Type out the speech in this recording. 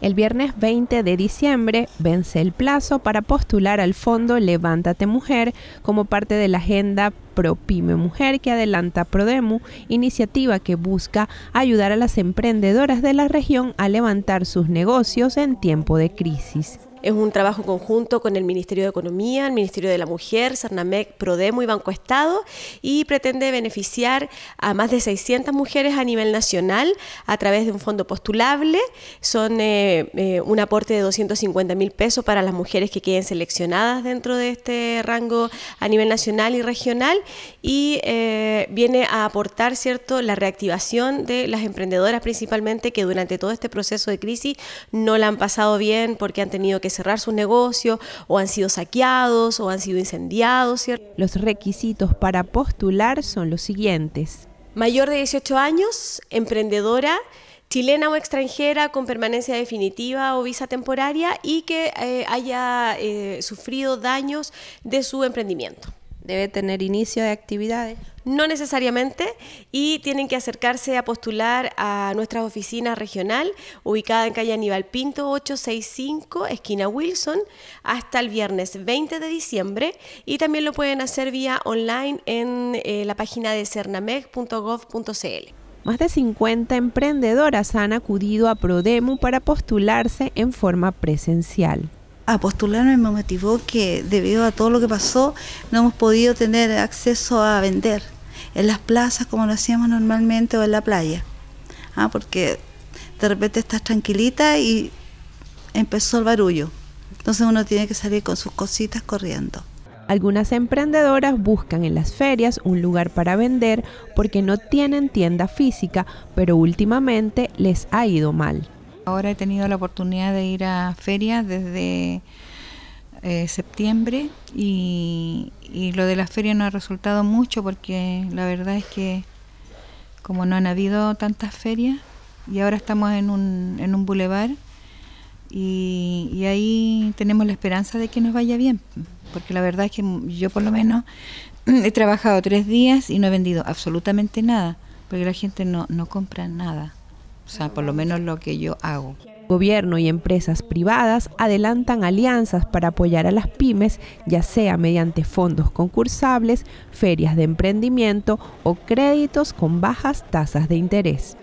El viernes 20 de diciembre vence el plazo para postular al fondo Levántate Mujer como parte de la agenda ProPyme Mujer que adelanta Prodemu, iniciativa que busca ayudar a las emprendedoras de la región a levantar sus negocios en tiempo de crisis. Es un trabajo conjunto con el Ministerio de Economía, el Ministerio de la Mujer, Sarnamec, Prodemo y Banco Estado y pretende beneficiar a más de 600 mujeres a nivel nacional a través de un fondo postulable. Son eh, eh, un aporte de 250 mil pesos para las mujeres que queden seleccionadas dentro de este rango a nivel nacional y regional y eh, viene a aportar cierto la reactivación de las emprendedoras principalmente que durante todo este proceso de crisis no la han pasado bien porque han tenido que cerrar su negocio o han sido saqueados o han sido incendiados. ¿cierto? Los requisitos para postular son los siguientes. Mayor de 18 años, emprendedora, chilena o extranjera con permanencia definitiva o visa temporaria y que eh, haya eh, sufrido daños de su emprendimiento. Debe tener inicio de actividades. No necesariamente, y tienen que acercarse a postular a nuestra oficina regional, ubicada en calle Aníbal Pinto 865, esquina Wilson, hasta el viernes 20 de diciembre, y también lo pueden hacer vía online en eh, la página de cernameg.gov.cl. Más de 50 emprendedoras han acudido a Prodemu para postularse en forma presencial a postularme me motivó que debido a todo lo que pasó no hemos podido tener acceso a vender en las plazas como lo hacíamos normalmente o en la playa. Ah, porque de repente estás tranquilita y empezó el barullo. Entonces uno tiene que salir con sus cositas corriendo. Algunas emprendedoras buscan en las ferias un lugar para vender porque no tienen tienda física, pero últimamente les ha ido mal. Ahora he tenido la oportunidad de ir a ferias desde eh, septiembre y, lo de la feria no ha resultado mucho porque la verdad es que como no han habido tantas ferias y ahora estamos en un, en un bulevar y, y ahí tenemos la esperanza de que nos vaya bien, porque la verdad es que yo por lo menos he trabajado tres días y no he vendido absolutamente nada, porque la gente no, no compra nada, o sea, por lo menos lo que yo hago. Gobierno y empresas privadas adelantan alianzas para apoyar a las pymes, ya sea mediante fondos concursables, ferias de emprendimiento o créditos con bajas tasas de interés.